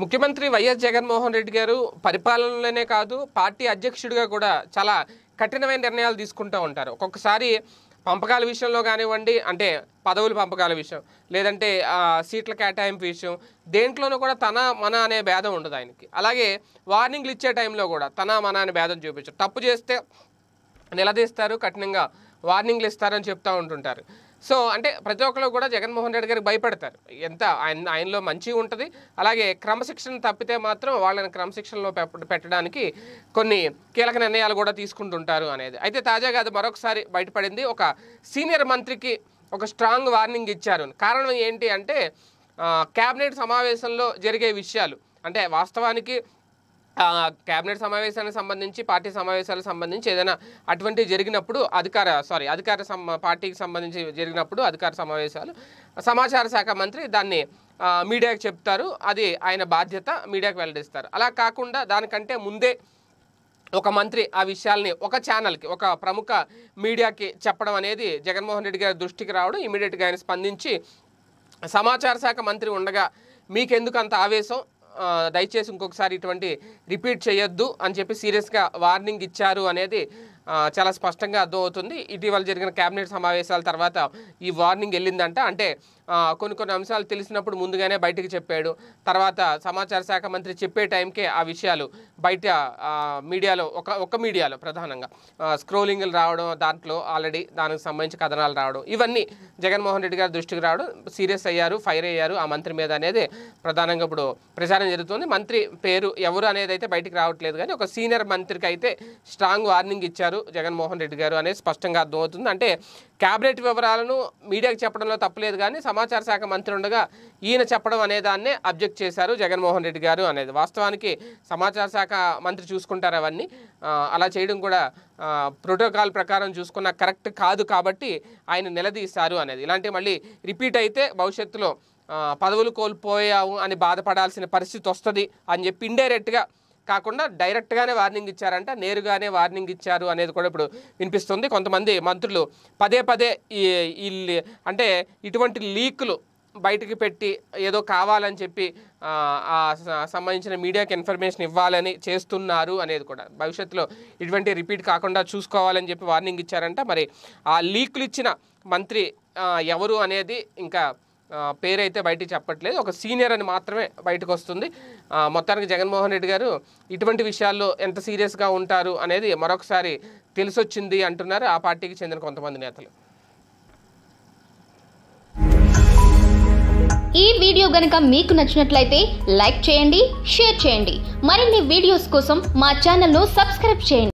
ముఖ్యమంత్రి వైఎస్ జగన్మోహన్ రెడ్డి గారు పరిపాలనలోనే కాదు పార్టీ అధ్యక్షుడిగా కూడా చాలా కఠినమైన నిర్ణయాలు తీసుకుంటూ ఉంటారు ఒక్కొక్కసారి పంపకాల విషయంలో కానివ్వండి అంటే పదవులు పంపకాల విషయం లేదంటే సీట్ల కేటాయింపు విషయం దేంట్లోనూ కూడా తన మన అనే భేదం ఉండదు ఆయనకి అలాగే వార్నింగ్లు ఇచ్చే టైంలో కూడా తన మన అనే భేదం చూపించారు తప్పు చేస్తే నిలదీస్తారు కఠినంగా వార్నింగ్లు ఇస్తారని చెప్తూ ఉంటుంటారు సో అంటే ప్రతి ఒక్కరు కూడా జగన్మోహన్ రెడ్డి గారికి భయపడతారు ఎంత ఆయన ఆయనలో మంచి ఉంటుంది అలాగే క్రమశిక్షణ తప్పితే మాత్రం వాళ్ళని క్రమశిక్షణలో పెట్టడానికి కొన్ని కీలక నిర్ణయాలు కూడా తీసుకుంటుంటారు అనేది అయితే తాజాగా అది మరొకసారి బయటపడింది ఒక సీనియర్ మంత్రికి ఒక స్ట్రాంగ్ వార్నింగ్ ఇచ్చారు కారణం ఏంటి అంటే క్యాబినెట్ సమావేశంలో జరిగే విషయాలు అంటే వాస్తవానికి కేబినెట్ సమావేశానికి సంబంధించి పార్టీ సమావేశాలకు సంబంధించి ఏదైనా అటువంటి జరిగినప్పుడు అధికార సారీ అధికార పార్టీకి సంబంధించి జరిగినప్పుడు అధికార సమావేశాలు సమాచార శాఖ మంత్రి దాన్ని మీడియాకి చెప్తారు అది ఆయన బాధ్యత మీడియాకు వెల్లడిస్తారు అలా కాకుండా దానికంటే ముందే ఒక మంత్రి ఆ విషయాల్ని ఒక ఛానల్కి ఒక ప్రముఖ మీడియాకి చెప్పడం అనేది జగన్మోహన్ రెడ్డి గారి దృష్టికి రావడం ఇమీడియట్గా ఆయన స్పందించి సమాచార శాఖ మంత్రి ఉండగా మీకెందుకు అంత ఆవేశం దయచేసి ఇంకొకసారి ఇటువంటి రిపీట్ చేయొద్దు అని చెప్పి సీరియస్గా వార్నింగ్ ఇచ్చారు అనేది చాలా స్పష్టంగా అర్థమవుతుంది ఇటీవల జరిగిన కేబినెట్ సమావేశాల తర్వాత ఈ వార్నింగ్ వెళ్ళిందంట అంటే కొన్ని కొన్ని అంశాలు తెలిసినప్పుడు ముందుగానే బయటకు చెప్పాడు తర్వాత సమాచార శాఖ మంత్రి చెప్పే టైంకే ఆ విషయాలు బయట మీడియాలో ఒక ఒక మీడియాలో ప్రధానంగా స్క్రోలింగ్లు రావడం దాంట్లో ఆల్రెడీ దానికి సంబంధించి కథనాలు రావడం ఇవన్నీ జగన్మోహన్ రెడ్డి గారి దృష్టికి రావడం సీరియస్ అయ్యారు ఫైర్ అయ్యారు ఆ మంత్రి మీద అనేది ప్రధానంగా ఇప్పుడు ప్రచారం జరుగుతుంది మంత్రి పేరు ఎవరు అనేది అయితే బయటికి రావట్లేదు కానీ ఒక సీనియర్ మంత్రికి అయితే స్ట్రాంగ్ వార్నింగ్ ఇచ్చారు జగన్మోహన్ రెడ్డి గారు అనేది స్పష్టంగా అర్థమవుతుంది అంటే క్యాబినెట్ వివరాలను మీడియాకు చెప్పడంలో తప్పలేదు కానీ సమాచార శాఖ మంత్రి ఉండగా ఈయన చెప్పడం అనేదాన్నే అబ్జెక్ట్ చేశారు జగన్మోహన్ రెడ్డి గారు అనేది వాస్తవానికి సమాచార శాఖ మంత్రి చూసుకుంటారు అవన్నీ అలా చేయడం కూడా ప్రోటోకాల్ ప్రకారం చూసుకున్న కరెక్ట్ కాదు కాబట్టి ఆయన నిలదీశారు అనేది ఇలాంటి మళ్ళీ రిపీట్ అయితే భవిష్యత్తులో పదవులు కోల్పోయావు అని బాధపడాల్సిన పరిస్థితి వస్తుంది అని చెప్పి ఇండైరెక్ట్గా కాకుండా డైరెక్ట్గానే వార్నింగ్ ఇచ్చారంట నేరుగానే వార్నింగ్ ఇచ్చారు అనేది కూడా ఇప్పుడు వినిపిస్తుంది కొంతమంది మంత్రులు పదే పదే ఈ అంటే ఇటువంటి లీకులు బయటికి పెట్టి ఏదో కావాలని చెప్పి సంబంధించిన మీడియాకి ఇన్ఫర్మేషన్ ఇవ్వాలని చేస్తున్నారు అనేది కూడా భవిష్యత్తులో ఇటువంటి రిపీట్ కాకుండా చూసుకోవాలని చెప్పి వార్నింగ్ ఇచ్చారంట మరి ఆ లీకులు ఇచ్చిన మంత్రి ఎవరు అనేది ఇంకా పేరైతే బయటికి చెప్పట్లేదు ఒక సీనియర్ అని మాత్రమే బయటకు వస్తుంది మొత్తానికి జగన్మోహన్ రెడ్డి గారు ఇటువంటి విషయాల్లో ఎంత సీరియస్గా ఉంటారు అనేది మరొకసారి తెలిసొచ్చింది అంటున్నారు ఆ పార్టీకి చెందిన కొంతమంది నేతలు ఈ వీడియో గనుక మీకు నచ్చినట్లయితే లైక్ చేయండి షేర్ చేయండి మరిన్ని వీడియోస్ కోసం మా ఛానల్ను సబ్స్క్రైబ్ చేయండి